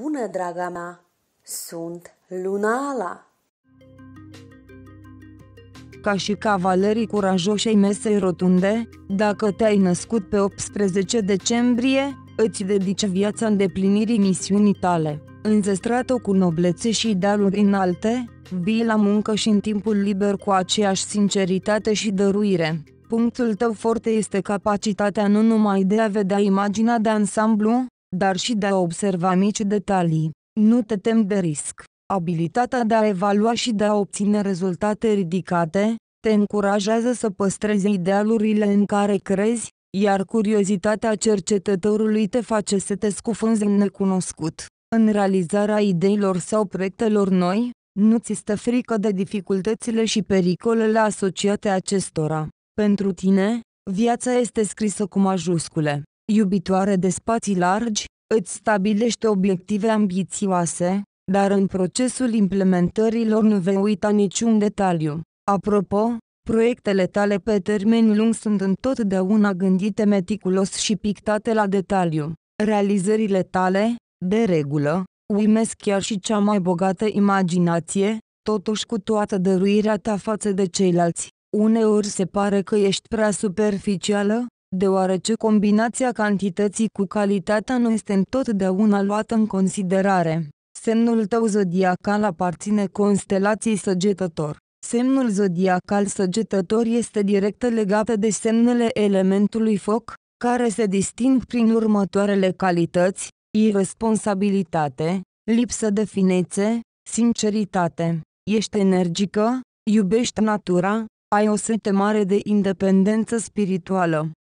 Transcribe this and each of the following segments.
bună, draga mea! Sunt Lunala! Ca și cavalerii curajoși ai mesei rotunde, dacă te-ai născut pe 18 decembrie, îți dedici viața îndeplinirii misiunii tale. Înzestrat-o cu noblețe și idealuri înalte, vii la muncă și în timpul liber cu aceeași sinceritate și dăruire. Punctul tău forte este capacitatea nu numai de a vedea imaginea de ansamblu, dar și de a observa mici detalii. Nu te tem de risc. Abilitatea de a evalua și de a obține rezultate ridicate, te încurajează să păstrezi idealurile în care crezi, iar curiozitatea cercetătorului te face să te scufunzi în necunoscut. În realizarea ideilor sau proiectelor noi, nu ți stă frică de dificultățile și pericolele asociate acestora. Pentru tine, viața este scrisă cu majuscule. Iubitoare de spații largi, îți stabilește obiective ambițioase, dar în procesul implementărilor nu vei uita niciun detaliu. Apropo, proiectele tale pe termen lung sunt întotdeauna gândite meticulos și pictate la detaliu. Realizările tale, de regulă, uimesc chiar și cea mai bogată imaginație, totuși cu toată dăruirea ta față de ceilalți. Uneori se pare că ești prea superficială, deoarece combinația cantității cu calitatea nu este întotdeauna luată în considerare. Semnul tău zodiacal aparține constelației săgetător. Semnul zodiacal săgetător este direct legat de semnele elementului foc, care se disting prin următoarele calități, irresponsabilitate, lipsă de finețe, sinceritate. Ești energică, iubești natura, ai o sete mare de independență spirituală.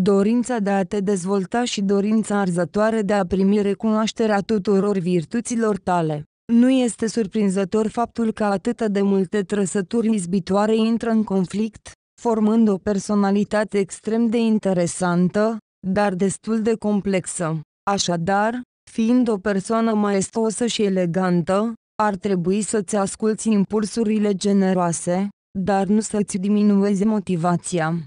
dorința de a te dezvolta și dorința arzătoare de a primi recunoașterea tuturor virtuților tale. Nu este surprinzător faptul că atât de multe trăsături izbitoare intră în conflict, formând o personalitate extrem de interesantă, dar destul de complexă. Așadar, fiind o persoană maestosă și elegantă, ar trebui să-ți asculți impulsurile generoase, dar nu să-ți diminuezi motivația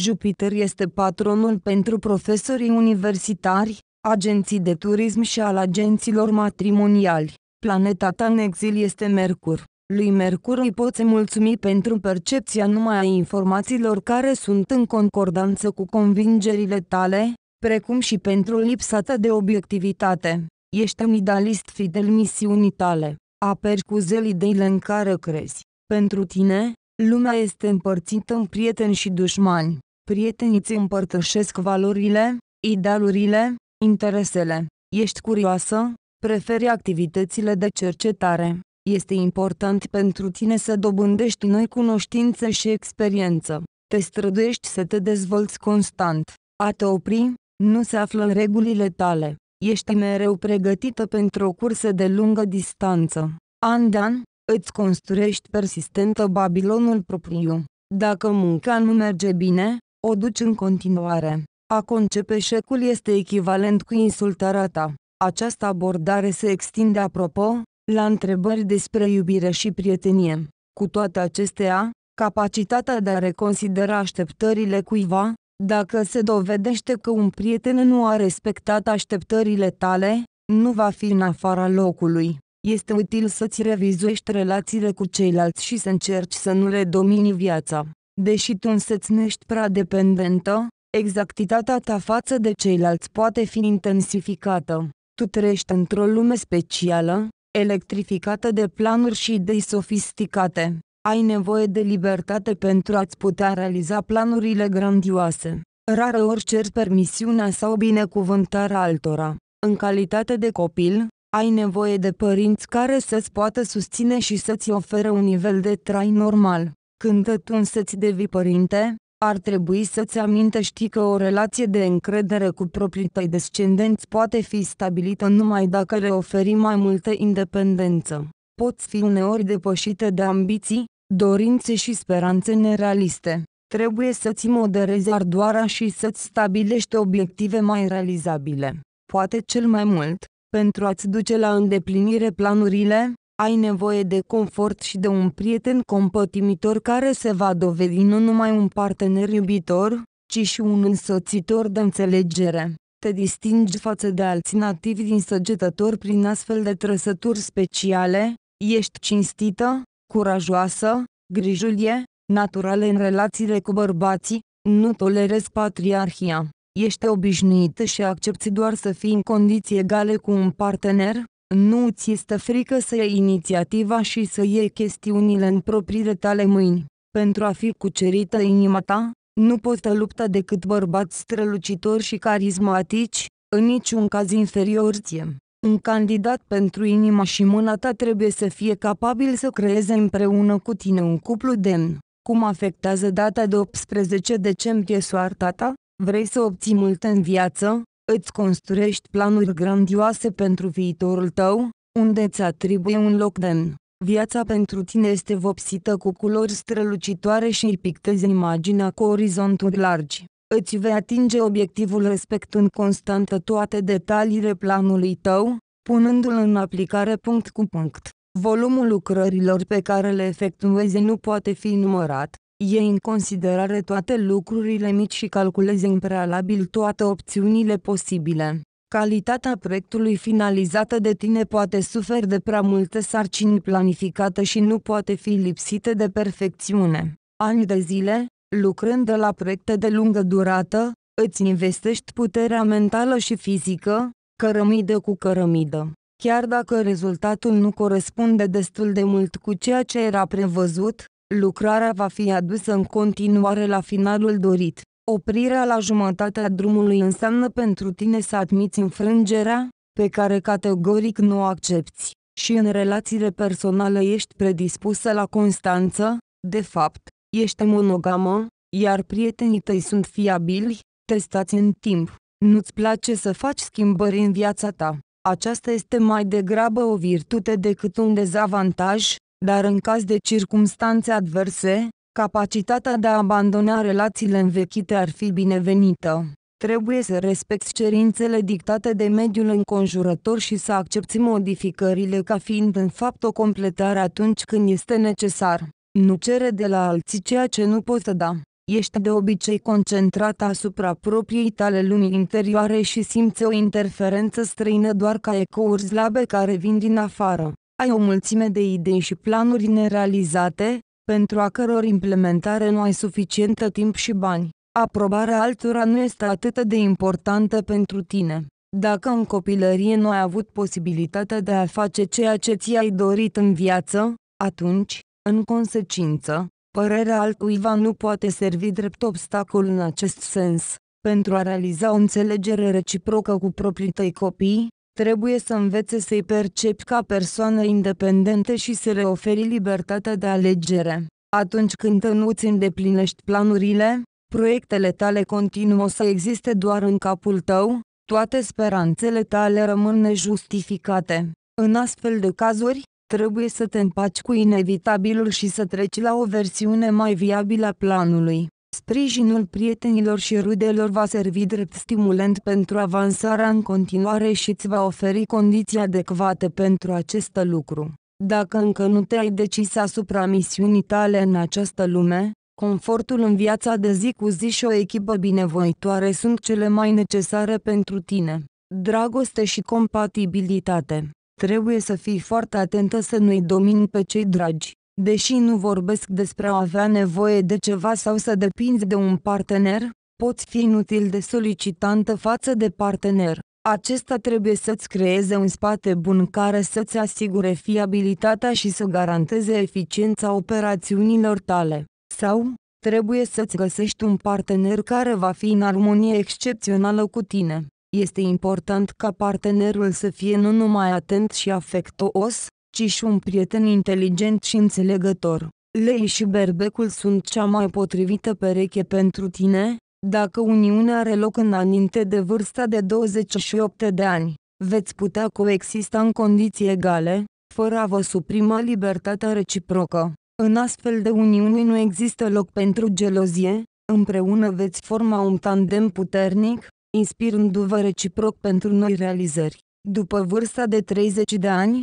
Jupiter este patronul pentru profesorii universitari, agenții de turism și al agenților matrimoniali. Planeta ta în exil este Mercur. Lui Mercur îi poți mulțumi pentru percepția numai a informațiilor care sunt în concordanță cu convingerile tale, precum și pentru lipsa ta de obiectivitate. Ești un idealist fidel misiunii tale. Aperi cu zel ideile în care crezi. Pentru tine, Lumea este împărțită în prieteni și dușmani. Prietenii îți împărtășesc valorile, idealurile, interesele. Ești curioasă? Preferi activitățile de cercetare. Este important pentru tine să dobândești noi cunoștințe și experiență. Te străduiești să te dezvolți constant. A te opri nu se află în regulile tale. Ești mereu pregătită pentru o cursă de lungă distanță. An de an, îți construiești persistentă Babilonul propriu. Dacă munca nu merge bine, o duci în continuare. A concepe șecul este echivalent cu insultarea ta. Această abordare se extinde apropo, la întrebări despre iubire și prietenie. Cu toate acestea, capacitatea de a reconsidera așteptările cuiva, dacă se dovedește că un prieten nu a respectat așteptările tale, nu va fi în afara locului este util să-ți revizuiești relațiile cu ceilalți și să încerci să nu le domini viața. Deși tu însăți nu ești prea dependentă, exactitatea ta față de ceilalți poate fi intensificată. Tu trăiești într-o lume specială, electrificată de planuri și idei sofisticate. Ai nevoie de libertate pentru a-ți putea realiza planurile grandioase. Rară ori ceri permisiunea sau binecuvântarea altora. În calitate de copil, ai nevoie de părinți care să-ți poată susține și să-ți ofere un nivel de trai normal. Când tu însă-ți devii părinte, ar trebui să-ți amintești că o relație de încredere cu proprii tăi descendenți poate fi stabilită numai dacă le oferi mai multă independență. Poți fi uneori depășită de ambiții, dorințe și speranțe nerealiste. Trebuie să-ți moderezi ardoarea și să-ți stabilești obiective mai realizabile. Poate cel mai mult, pentru a-ți duce la îndeplinire planurile, ai nevoie de confort și de un prieten compătimitor care se va dovedi nu numai un partener iubitor, ci și un însoțitor de înțelegere. Te distingi față de alți nativi din săgetători prin astfel de trăsături speciale, ești cinstită, curajoasă, grijulie, naturală în relațiile cu bărbații, nu tolerezi patriarhia. Ești obișnuit și accepti doar să fii în condiții egale cu un partener? Nu ți este frică să iei inițiativa și să iei chestiunile în propriile tale mâini. Pentru a fi cucerită inima ta, nu poți da lupta decât bărbați strălucitori și carismatici, în niciun caz inferior ție. Un candidat pentru inima și mâna ta trebuie să fie capabil să creeze împreună cu tine un cuplu demn. Cum afectează data de 18 decembrie soarta ta? Vrei să obții multe în viață? Îți construiești planuri grandioase pentru viitorul tău, unde ți atribuie un loc demn. Viața pentru tine este vopsită cu culori strălucitoare și îi pictezi imaginea cu orizonturi largi. Îți vei atinge obiectivul respectând constantă toate detaliile planului tău, punându-l în aplicare punct cu punct. Volumul lucrărilor pe care le efectuezi nu poate fi numărat, iei în considerare toate lucrurile mici și calculezi în prealabil toate opțiunile posibile. Calitatea proiectului finalizată de tine poate suferi de prea multe sarcini planificate și nu poate fi lipsită de perfecțiune. Ani de zile, lucrând la proiecte de lungă durată, îți investești puterea mentală și fizică, cărămidă cu cărămidă. Chiar dacă rezultatul nu corespunde destul de mult cu ceea ce era prevăzut, Lucrarea va fi adusă în continuare la finalul dorit. Oprirea la jumătatea drumului înseamnă pentru tine să admiți înfrângerea, pe care categoric nu o accepti, și în relațiile personale ești predispusă la constanță, de fapt, ești monogamă, iar prietenii tăi sunt fiabili, testați în timp. Nu-ți place să faci schimbări în viața ta. Aceasta este mai degrabă o virtute decât un dezavantaj, dar în caz de circumstanțe adverse, capacitatea de a abandona relațiile învechite ar fi binevenită. Trebuie să respecti cerințele dictate de mediul înconjurător și să accepti modificările ca fiind în fapt o completare atunci când este necesar. Nu cere de la alții ceea ce nu poți să da. Ești de obicei concentrat asupra propriei tale lumii interioare și simți o interferență străină doar ca ecouri slabe care vin din afară ai o mulțime de idei și planuri nerealizate, pentru a căror implementare nu ai suficientă timp și bani. Aprobarea altora nu este atât de importantă pentru tine. Dacă în copilărie nu ai avut posibilitatea de a face ceea ce ți-ai dorit în viață, atunci, în consecință, părerea altcuiva nu poate servi drept obstacol în acest sens. Pentru a realiza o înțelegere reciprocă cu proprii tăi copii, Trebuie să învețe să-i percepi ca persoane independente și să le oferi libertatea de alegere. Atunci când nu îți îndeplinești planurile, proiectele tale continuă să existe doar în capul tău, toate speranțele tale rămân nejustificate. În astfel de cazuri, trebuie să te împaci cu inevitabilul și să treci la o versiune mai viabilă a planului. Sprijinul prietenilor și rudelor va servi drept stimulant pentru avansarea în continuare și îți va oferi condiții adecvate pentru acest lucru. Dacă încă nu te-ai decis asupra misiunii tale în această lume, confortul în viața de zi cu zi și o echipă binevoitoare sunt cele mai necesare pentru tine. Dragoste și compatibilitate. Trebuie să fii foarte atentă să nu-i domini pe cei dragi. Deși nu vorbesc despre a avea nevoie de ceva sau să depinzi de un partener, poți fi inutil de solicitantă față de partener. Acesta trebuie să-ți creeze un spate bun care să-ți asigure fiabilitatea și să garanteze eficiența operațiunilor tale. Sau, trebuie să-ți găsești un partener care va fi în armonie excepțională cu tine. Este important ca partenerul să fie nu numai atent și afectuos, ci și un prieten inteligent și înțelegător. Lei și berbecul sunt cea mai potrivită pereche pentru tine, dacă uniunea are loc înainte de vârsta de 28 de ani. Veți putea coexista în condiții egale, fără a vă suprima libertatea reciprocă. În astfel de uniuni nu există loc pentru gelozie, împreună veți forma un tandem puternic, inspirându-vă reciproc pentru noi realizări. După vârsta de 30 de ani,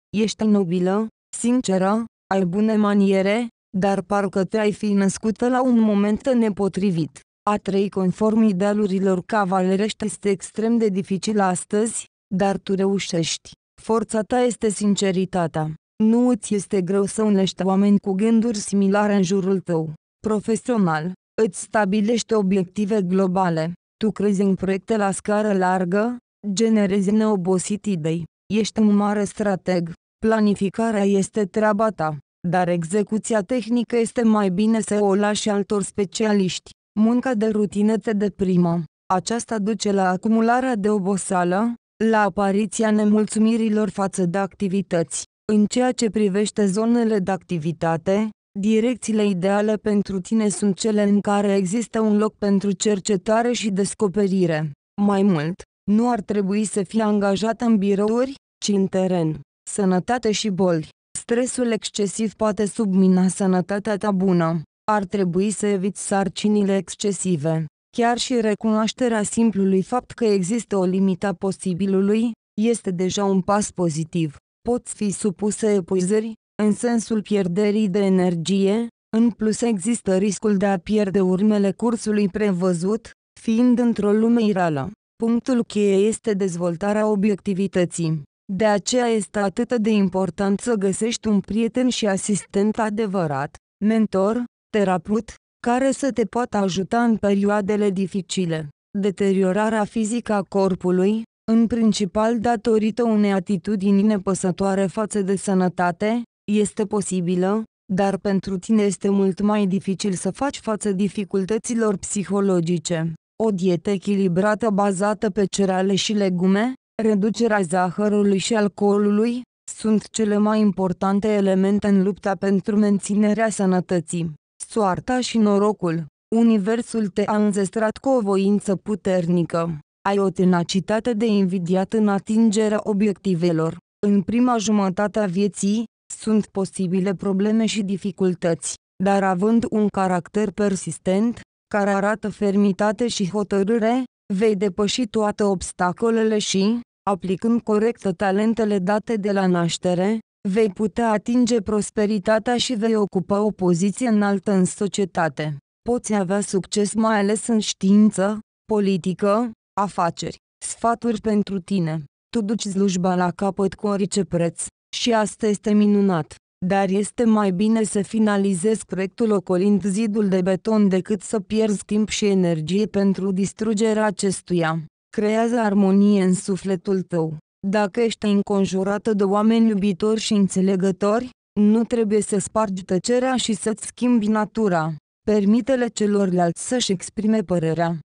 Ești nobilă, sinceră, ai bune maniere, dar parcă te-ai fi născută la un moment nepotrivit. A trăi conform idealurilor cavalerești este extrem de dificil astăzi, dar tu reușești. Forța ta este sinceritatea. Nu îți este greu să unești oameni cu gânduri similare în jurul tău. Profesional, îți stabilești obiective globale. Tu crezi în proiecte la scară largă, generezi neobosit idei. Ești un mare strateg. Planificarea este treaba ta, dar execuția tehnică este mai bine să o lași altor specialiști. Munca de rutină te deprimă. Aceasta duce la acumularea de oboseală, la apariția nemulțumirilor față de activități. În ceea ce privește zonele de activitate, direcțiile ideale pentru tine sunt cele în care există un loc pentru cercetare și descoperire. Mai mult, nu ar trebui să fii angajat în birouri, ci în teren sănătate și boli. Stresul excesiv poate submina sănătatea ta bună. Ar trebui să eviți sarcinile excesive. Chiar și recunoașterea simplului fapt că există o limită a posibilului, este deja un pas pozitiv. Poți fi supuse epuizări, în sensul pierderii de energie, în plus există riscul de a pierde urmele cursului prevăzut, fiind într-o lume irală. Punctul cheie este dezvoltarea obiectivității. De aceea este atât de important să găsești un prieten și asistent adevărat, mentor, terapeut, care să te poată ajuta în perioadele dificile. Deteriorarea fizică a corpului, în principal datorită unei atitudini nepăsătoare față de sănătate, este posibilă, dar pentru tine este mult mai dificil să faci față dificultăților psihologice. O dietă echilibrată bazată pe cereale și legume, reducerea zahărului și alcoolului, sunt cele mai importante elemente în lupta pentru menținerea sănătății, soarta și norocul. Universul te-a înzestrat cu o voință puternică. Ai o tenacitate de invidiat în atingerea obiectivelor. În prima jumătate a vieții, sunt posibile probleme și dificultăți, dar având un caracter persistent, care arată fermitate și hotărâre, vei depăși toate obstacolele și, Aplicând corect talentele date de la naștere, vei putea atinge prosperitatea și vei ocupa o poziție înaltă în societate. Poți avea succes mai ales în știință, politică, afaceri. Sfaturi pentru tine. Tu duci slujba la capăt cu orice preț. Și asta este minunat. Dar este mai bine să finalizezi proiectul ocolind zidul de beton decât să pierzi timp și energie pentru distrugerea acestuia creează armonie în sufletul tău. Dacă ești înconjurată de oameni iubitori și înțelegători, nu trebuie să spargi tăcerea și să-ți schimbi natura. Permite-le celorlalți să-și exprime părerea.